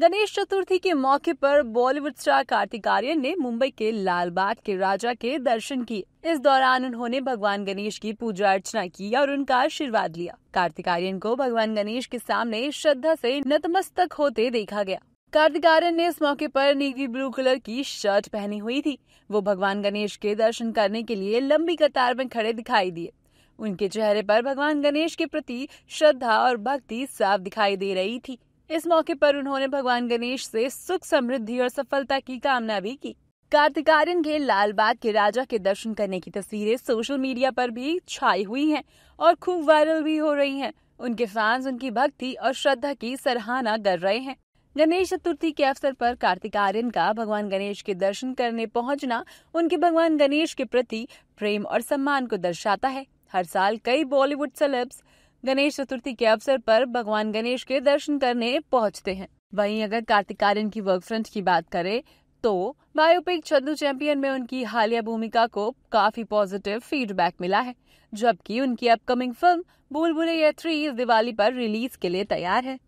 गणेश चतुर्थी के मौके पर बॉलीवुड स्टार कार्तिक आर्यन ने मुंबई के लालबाग के राजा के दर्शन किए इस दौरान उन्होंने भगवान गणेश की पूजा अर्चना की और उनका आशीर्वाद लिया कार्तिक आर्यन को भगवान गणेश के सामने श्रद्धा से नतमस्तक होते देखा गया कार्तिक आर्यन ने इस मौके पर नीवी ब्लू कलर की शर्ट पहनी हुई थी वो भगवान गणेश के दर्शन करने के लिए लंबी कतार में खड़े दिखाई दिए उनके चेहरे पर भगवान गणेश के प्रति श्रद्धा और भक्ति साफ दिखाई दे रही थी इस मौके पर उन्होंने भगवान गणेश से सुख समृद्धि और सफलता की कामना भी की कार्तिकार्यन के लालबाग के राजा के दर्शन करने की तस्वीरें सोशल मीडिया पर भी छाई हुई हैं और खूब वायरल भी हो रही हैं। उनके फैंस उनकी भक्ति और श्रद्धा की सराहना कर रहे हैं गणेश चतुर्थी के अवसर पर कार्तिक आर्यन का भगवान गणेश के दर्शन करने पहुंचना उनके भगवान गणेश के प्रति प्रेम और सम्मान को दर्शाता है हर साल कई बॉलीवुड सेलेब्स गणेश चतुर्थी के अवसर पर भगवान गणेश के दर्शन करने पहुंचते हैं वहीं अगर कार्तिक आर्यन की वर्क फ्रंट की बात करें तो बायोपिक चंदू चैंपियन में उनकी हालिया भूमिका को काफी पॉजिटिव फीडबैक मिला है जबकि उनकी अपकमिंग फिल्म भूल भुलैया थ्री इस दिवाली पर रिलीज के लिए तैयार है